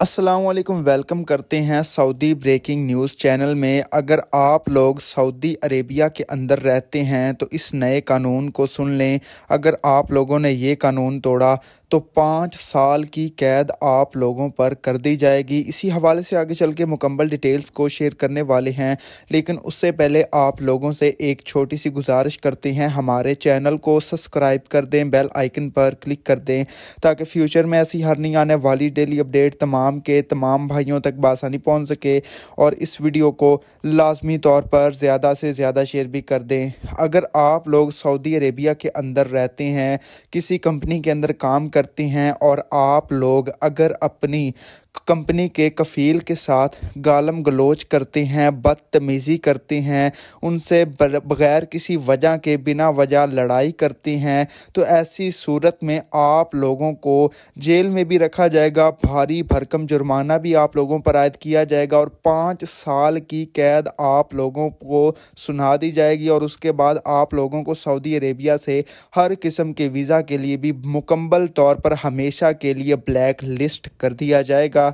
Aslam welcome करते हैं Saudi breaking news channel में अगर आप लोग सऊदी अरेबिया के अंदर रहते हैं तो इस नए कानून को सुन लें अगर आप लोगों ने ये कानून तोड़ा तो पाँच साल की कैद आप लोगों पर कर दी जाएगी इसी हवाले से आगे चल के मुकम्मल डिटेल्स को शेयर करने वाले हैं लेकिन उससे पहले आप लोगों से एक छोटी सी गुजारिश करते हैं हमारे चैनल को सब्सक्राइब कर दें बेल आइकन पर क्लिक कर दें ताकि फ्यूचर में ऐसी हर नहीं आने वाली डेली अपडेट तमाम के तमाम भाइयों तक बासानी पहुँच सके और इस वीडियो को लाजमी तौर पर ज़्यादा से ज़्यादा शेयर भी कर दें अगर आप लोग सऊदी अरेबिया के अंदर रहते हैं किसी कंपनी के अंदर काम कर करती हैं और आप लोग अगर अपनी कंपनी के कफ़ील के साथ गालम गलोच करते हैं बदतमीज़ी करते हैं उनसे बगैर किसी वजह के बिना वजह लड़ाई करते हैं तो ऐसी सूरत में आप लोगों को जेल में भी रखा जाएगा भारी भरकम जुर्माना भी आप लोगों पर आयद किया जाएगा और पाँच साल की कैद आप लोगों को सुना दी जाएगी और उसके बाद आप लोगों को सऊदी अरेबिया से हर किस्म के वीज़ा के लिए भी मुकम्मल तौर पर हमेशा के लिए ब्लैक लिस्ट कर दिया जाएगा